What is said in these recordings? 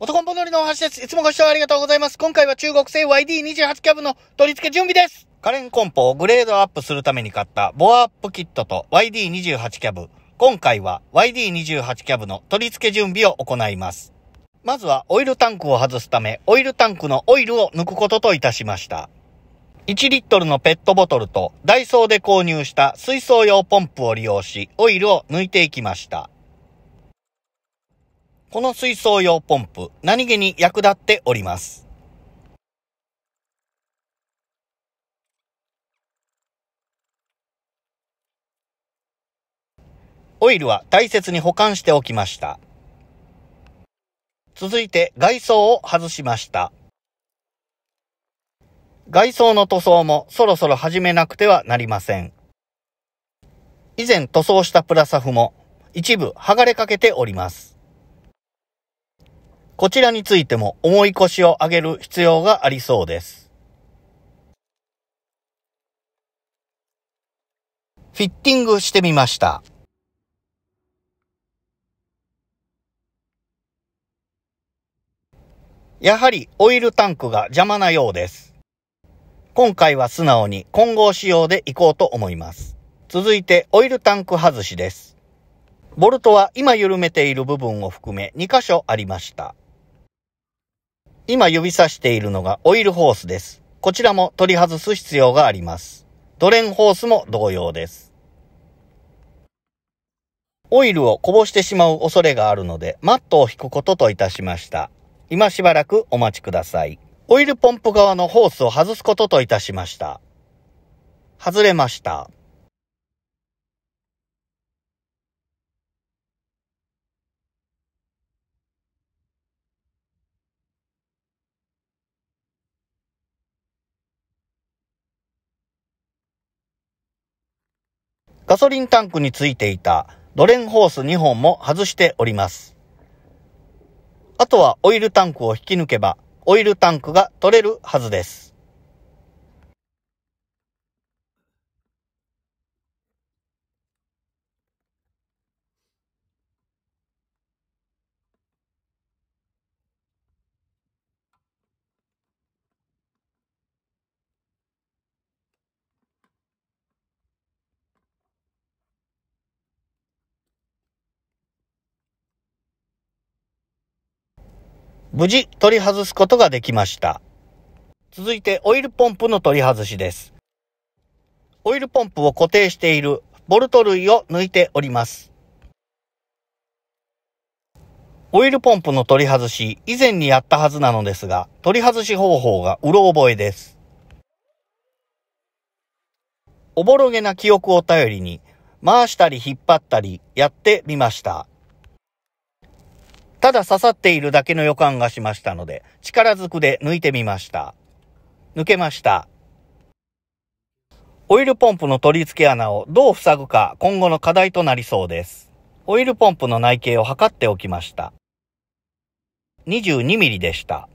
男んぽのりのお橋です。いつもご視聴ありがとうございます。今回は中国製 YD28 キャブの取り付け準備です。カレンコンポをグレードアップするために買ったボアアップキットと YD28 キャブ。今回は YD28 キャブの取り付け準備を行います。まずはオイルタンクを外すため、オイルタンクのオイルを抜くことといたしました。1リットルのペットボトルとダイソーで購入した水槽用ポンプを利用し、オイルを抜いていきました。この水槽用ポンプ、何気に役立っております。オイルは大切に保管しておきました。続いて外装を外しました。外装の塗装もそろそろ始めなくてはなりません。以前塗装したプラサフも一部剥がれかけております。こちらについても重い腰を上げる必要がありそうです。フィッティングしてみました。やはりオイルタンクが邪魔なようです。今回は素直に混合仕様でいこうと思います。続いてオイルタンク外しです。ボルトは今緩めている部分を含め2箇所ありました。今指さしているのがオイルホースです。こちらも取り外す必要があります。ドレンホースも同様です。オイルをこぼしてしまう恐れがあるので、マットを引くことといたしました。今しばらくお待ちください。オイルポンプ側のホースを外すことといたしました。外れました。ガソリンタンクについていたドレンホース2本も外しております。あとはオイルタンクを引き抜けば、オイルタンクが取れるはずです。無事取り外すことができました。続いてオイルポンプの取り外しです。オイルポンプを固定しているボルト類を抜いております。オイルポンプの取り外し、以前にやったはずなのですが、取り外し方法がうろ覚えです。おぼろげな記憶を頼りに、回したり引っ張ったりやってみました。ただ刺さっているだけの予感がしましたので、力ずくで抜いてみました。抜けました。オイルポンプの取り付け穴をどう塞ぐか今後の課題となりそうです。オイルポンプの内径を測っておきました。22ミリでした。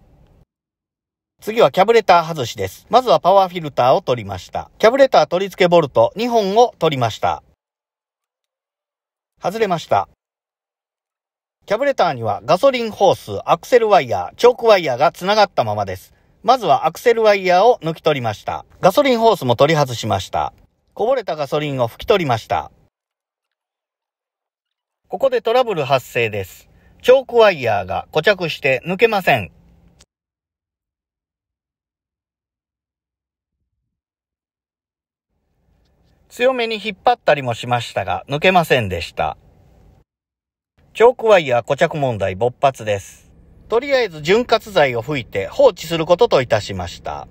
次はキャブレター外しです。まずはパワーフィルターを取りました。キャブレター取り付けボルト2本を取りました。外れました。キャブレターにはガソリンホース、アクセルワイヤー、チョークワイヤーが繋がったままです。まずはアクセルワイヤーを抜き取りました。ガソリンホースも取り外しました。こぼれたガソリンを拭き取りました。ここでトラブル発生です。チョークワイヤーが固着して抜けません。強めに引っ張ったりもしましたが、抜けませんでした。チョークワイヤー固着問題勃発です。とりあえず潤滑剤を吹いて放置することといたしました。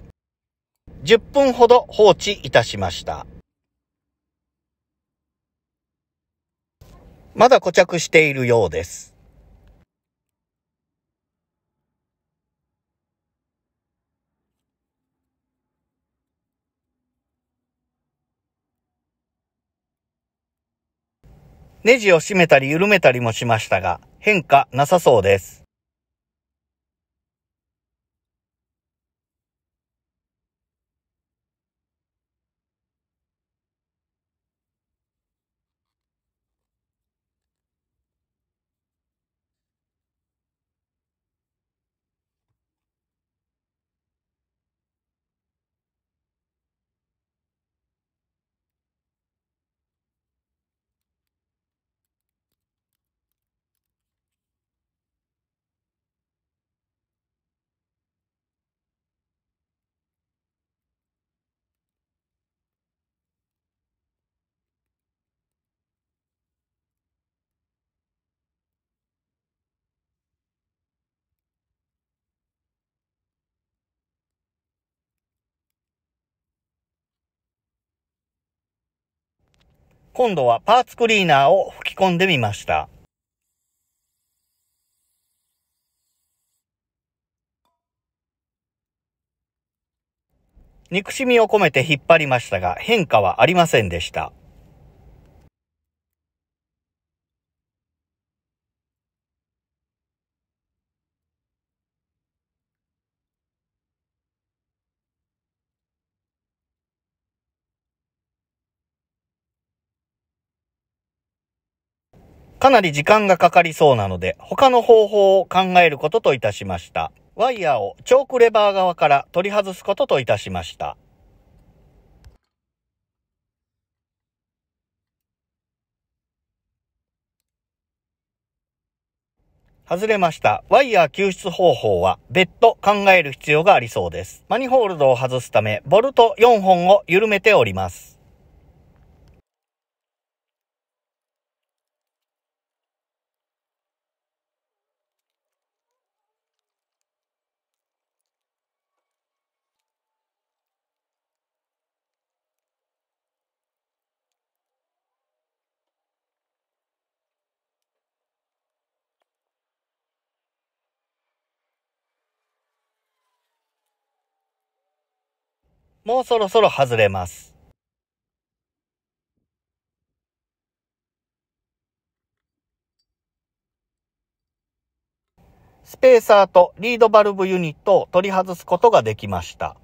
10分ほど放置いたしました。まだ固着しているようです。ネジを締めたり緩めたりもしましたが、変化なさそうです。今度はパーツクリーナーを吹き込んでみました。憎しみを込めて引っ張りましたが変化はありませんでした。かなり時間がかかりそうなので、他の方法を考えることといたしました。ワイヤーをチョークレバー側から取り外すことといたしました。外れました。ワイヤー救出方法は別途考える必要がありそうです。マニホールドを外すため、ボルト4本を緩めております。もうそろそろ外れます。スペーサーとリードバルブユニットを取り外すことができました。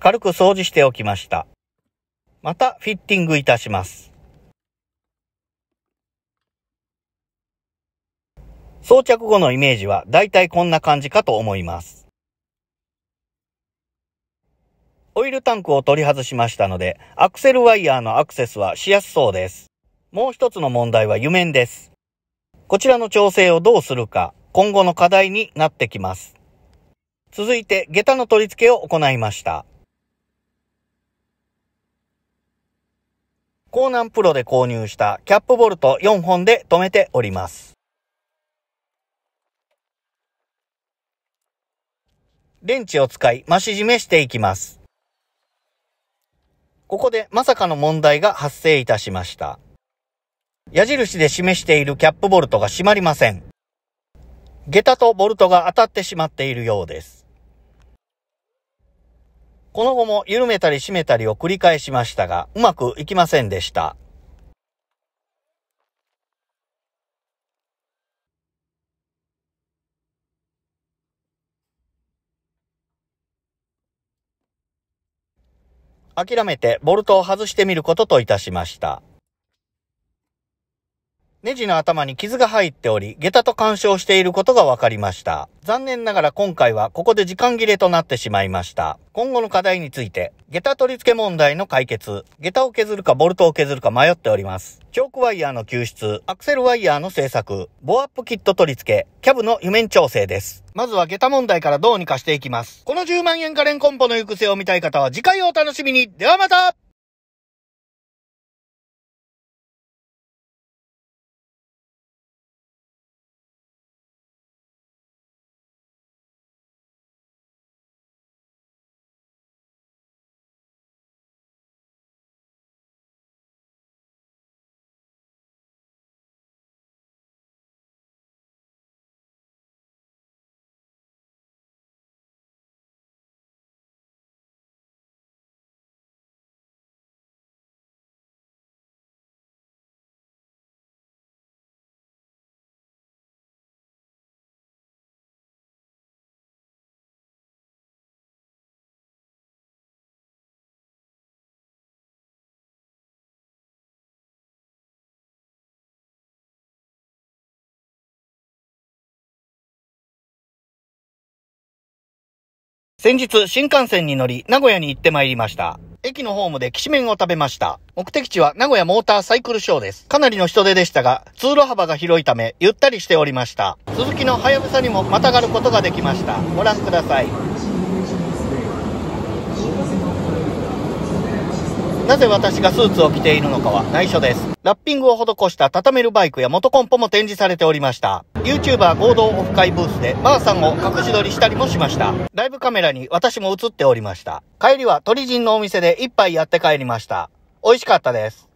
軽く掃除しておきました。またフィッティングいたします。装着後のイメージは大体こんな感じかと思います。オイルタンクを取り外しましたので、アクセルワイヤーのアクセスはしやすそうです。もう一つの問題は油面です。こちらの調整をどうするか、今後の課題になってきます。続いて、下駄の取り付けを行いました。コーナンプロで購入したキャップボルト4本で止めております。レンチを使い増し締めしていきます。ここでまさかの問題が発生いたしました。矢印で示しているキャップボルトが閉まりません。下駄とボルトが当たってしまっているようです。この後も緩めたり締めたりを繰り返しましたが、うまくいきませんでした。諦めてボルトを外してみることといたしました。ネジの頭に傷が入っており、下駄と干渉していることが分かりました。残念ながら今回はここで時間切れとなってしまいました。今後の課題について、下駄取り付け問題の解決、下駄を削るかボルトを削るか迷っております。チョークワイヤーの救出、アクセルワイヤーの製作、ボアップキット取り付け、キャブの油面調整です。まずは下駄問題からどうにかしていきます。この10万円カレンコンポの行く末を見たい方は次回をお楽しみに。ではまた先日、新幹線に乗り、名古屋に行ってまいりました。駅のホームできしめんを食べました。目的地は名古屋モーターサイクルショーです。かなりの人出でしたが、通路幅が広いため、ゆったりしておりました。鈴木のはやぶさにもまたがることができました。ご覧ください。なぜ私がスーツを着ているのかは内緒です。ラッピングを施した畳めるバイクや元コンポも展示されておりました。YouTuber 合同オフ会ブースでマーさんを隠し撮りしたりもしました。ライブカメラに私も映っておりました。帰りは鳥人のお店で一杯やって帰りました。美味しかったです。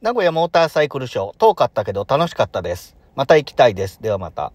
名古屋モーターサイクルショー、遠かったけど楽しかったです。また行きたいです。ではまた。